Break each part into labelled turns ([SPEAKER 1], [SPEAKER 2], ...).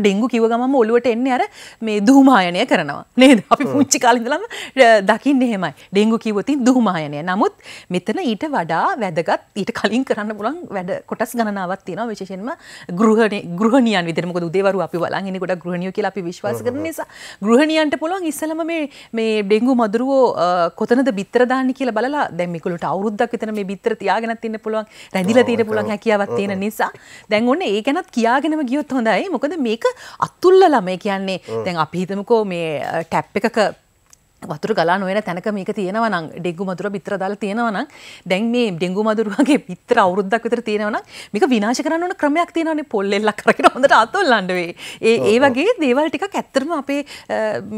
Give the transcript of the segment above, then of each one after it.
[SPEAKER 1] Dengue කිව ගම ඔලුවට එන්නේ අර මේ දහමායනය කරනවා නේද අපි පුංචි කාලිඳලම දකින්න එහෙමයි ඩෙංගු කිවතින් දහමායනය නමුත් මෙතන ඊට වඩා වැදගත් ඊට කලින් කරන්න පුළන් වැඩ කොටස් ගණනාවත් තියෙනවා විශේෂෙන්ම ගෘහණ ගෘහණියන් විදිරමක දේවරු අපි වලගෙන ගොඩ ගෘහණිය කියලා අපි විශ්වාස කරන නිසා ගෘහණියන්ට පුළුවන් ඉස්සලම මේ මේ ඩෙංගු මදුරුවෝ කොතනද බිත්තර දාන්න කියලා බලලා දැන් මේකලට අවුරුද්දක් විතර මේ බිත්තර තියාගෙන තින්න පුළුවන් රැඳිලා තියෙන පුළුවන් හැකියාවක් තියෙන නිසා දැන් ඔන්න ඒ ගැනත් කියාගෙනම ගියොත් හොඳයි මොකද මේක ඒක අත්තුල්ලලා මේ කියන්නේ දැන් අපිහිතමකෝ මේ ටැප් එකක වතුර ගලා නොයන තැනක මේක තියෙනවනම් ඩෙගු මදුර පිත්‍ර දාලා තියෙනවනම් දැන් මේ ඩෙගු මදුර වගේ පිත්‍ර අවුරුද්දක් විතර තියෙනවනම් මේක විනාශ කරන්න ඕන ක්‍රමයක් තියෙනවනේ පොල් එල්ලක් කරගෙන හොඳට අතොල්ලන්න වේ. ඒ ඒ වගේ දේවල් ටිකක් ඇත්තටම අපේ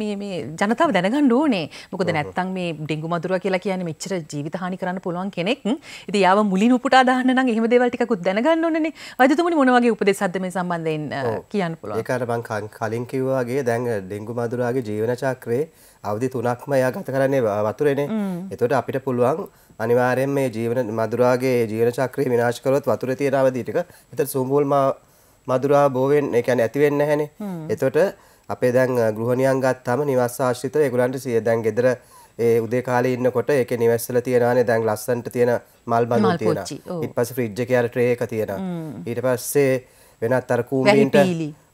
[SPEAKER 1] මේ මේ ජනතාව දැනගන්න ඕනේ. මොකද නැත්තම් මේ ඩෙගු මදුර කියලා කියන්නේ මෙච්චර ජීවිත හානි කරන්න පුළුවන් කෙනෙක්. ඉතින් යාව මුලින් උපුටා දාන්න නම් එහෙම දේවල් ටිකකුත් දැනගන්න ඕනනේ. වෛද්‍යතුමනි මොන වගේ උපදෙස්ක්ද මේ සම්බන්ධයෙන් කියන්න
[SPEAKER 2] පුළුවන්? ඒකට මම කලින් කිව්වා වගේ දැන් ඩෙගු මදුරාගේ ජීවන චක්‍රේ අවදි තුනක්ම එයා ගත කරන්නේ වතුරේනේ. එතකොට අපිට පුළුවන් අනිවාර්යෙන් මේ ජීවන මදුරාගේ ජීවන චක්‍රය විනාශ කරොත් වතුරේ තියෙන අවදි ටික. එතකොට සුඹුල් මදුරා බෝවෙන් ඒ කියන්නේ ඇති වෙන්නේ නැහනේ. එතකොට අපේ දැන් ගෘහණියන් ගත්තාම නිවාස ආශ්‍රිතව ඒගොල්ලන්ට සිය දැන් ගෙදර ඒ උදේ කාලේ ඉන්නකොට ඒකේ නිවෙස්සල තියෙනානේ දැන් ලස්සනට තියෙන මල් බඳු තියෙනවා. ඊට පස්සේ ෆ්‍රිජ් එකේ අර ට්‍රේ එක තියෙනවා. ඊට පස්සේ වෙනත් අර කූඹීන්ට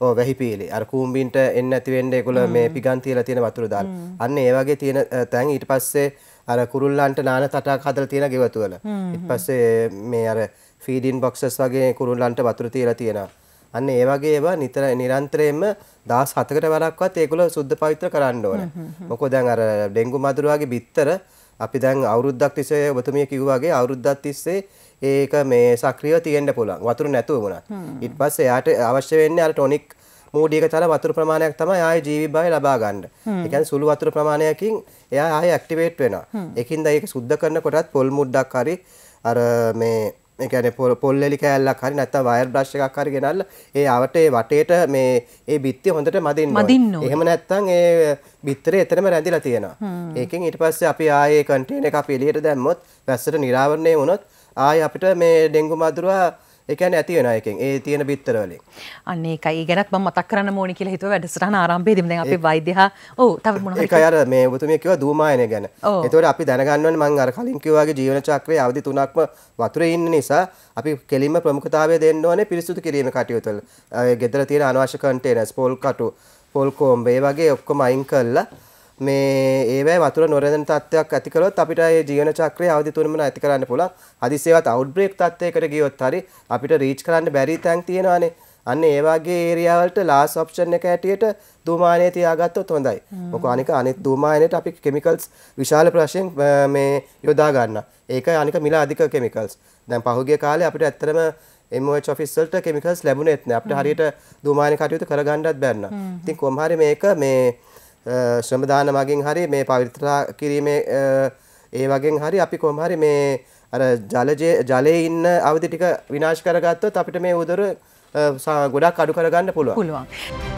[SPEAKER 2] ඕ වැහිපීලි අර කූඹීන්ට එන්න ඇති වෙන්නේ ඒගොල්ලෝ මේ පිගන් තියලා තියෙන වතුර දාලා. අන්න ඒ වගේ තියෙන තැන් ඊට පස්සේ අර කුරුල්ලන්ට නාන තටාක හදලා තියෙන ගෙවතු වල. ඊට පස්සේ මේ අර ෆීඩින් බොක්සස් වගේ කුරුල්ලන්ට වතුර තියලා තියෙනවා. අන්න ඒ වගේ ඒවා නිතර නිරන්තරයෙන්ම දවස් 7කට වරක්වත් ඒගොල්ලෝ සුද්ධ පවිත්‍ර කරන්න ඕනේ. මොකද දැන් අර ඩෙන්ගු මදුරු වගේ බිත්තර අපි දැන් අවුරුද්දක් තිස්සේ ඔබතුමිය කිව්වාගේ අවුරුද්දක් තිස්සේ ඒක මේ සක්‍රියව තියෙන්න පුළුවන් වතුර නැතුව වුණත්. ඊට පස්සේ එයාට අවශ්‍ය වෙන්නේ අර ටොනික් මූඩියක තල වතුර ප්‍රමාණයක් තමයි ආයේ ජීවි භාවය ලබා ගන්න. ඒ කියන්නේ සුළු වතුර ප්‍රමාණයකින් එයා ආයේ ඇක්ටිවේට් වෙනවා. ඒකින්ද ඒක සුද්ධ කරනකොටත් පොල් මුඩ්ඩක් හරි අර මේ ඒ කියන්නේ පොල්ලෙලි කෑල්ලක් හරි නැත්නම් වයර් බ්‍රෂ් එකක් හරි ගෙනල්ලා ඒ ආවට ඒ වටේට මේ ඒ බිත්තිය හොඳට මදින්න ඕනේ. එහෙම නැත්නම් ඒ බිත්තරේ එතනම රැඳිලා තියෙනවා. ඒකෙන් ඊට පස්සේ අපි ආයේ කන්ටේනර් එක අපි එළියට දැම්මොත් වැස්සට නිරාවරණය වුණොත් ආයේ අපිට මේ ඩෙන්ගු මදුරුවා එකන ඇති වෙන එකෙන් ඒ තියෙන බිත්තර වලින්
[SPEAKER 1] අන්න ඒකයි ගැනත් මම මතක් කරන්න ඕනි කියලා හිතුව වැඩසටහන ආරම්භයේ දෙමු දැන් අපි වෛද්‍යහා ඔව් තව මොනවා හරි ඒකයි අර
[SPEAKER 2] මේ ඔබතුමිය කිව්වා ධූමායනය ගැන ඒතකොට අපි දැනගන්න ඕනේ මම අර කලින් කිව්වා වගේ ජීවන චක්‍රයේ අවදි තුනක්ම වතුරේ ඉන්න නිසා අපි කෙලින්ම ප්‍රමුඛතාවය දෙන්න ඕනේ පිරිසුදු කිරීම කටයුතු වල ගෙදර තියෙන අනවශ්‍ය කන්ටේනර්ස් පොල් කටු පොල් කෝම්බ ඒ වගේ ඔක්කොම අයින් කරලා මේ ඒවැ වතුර නොරදන තත්වයක් ඇතිකලොත් අපිට ඒ ජීවන චක්‍රය අවදි තුනම ඇති කරන්න පුළුවන් හදිසියේවත් අවුට් බ්‍රේක් තත්ත්වයකට ගියොත් හරි අපිට රීච් කරන්න බැරි තැන් තියෙනවානේ අන්න ඒ වගේ ඒරියා වලට ලාස් ඔප්ෂන් එක ඇටියට දුමායනය තියාගත්තොත් හොඳයි. මොකද අනික අනිත් දුමායනයට අපි කිමිකල්ස් විශාල ප්‍රශයෙන් මේ යොදා ගන්නවා. ඒකයි අනික මිල අධික කිමිකල්ස්. දැන් පහුගිය කාලේ අපිට ඇත්තටම MOH office වලට කිමිකල්ස් ලැබුණෙත් නෑ. අපිට හරියට දුමායන කටයුතු කරගන්නත් බැන්න. ඉතින් කොහොම හරි මේක මේ ශ්‍රමදාන මගින් හරි මේ පවිත්‍රා කිරීමේ ඒ වගේ හරි අපි කොහොම හරි මේ අර ජලජේ ජලයේ ඉන්න අවදි ටික විනාශ කරගත්තොත් අපිට මේ උදර ගොඩක් අඩු කරගන්න පුළුවන්. පුළුවන්.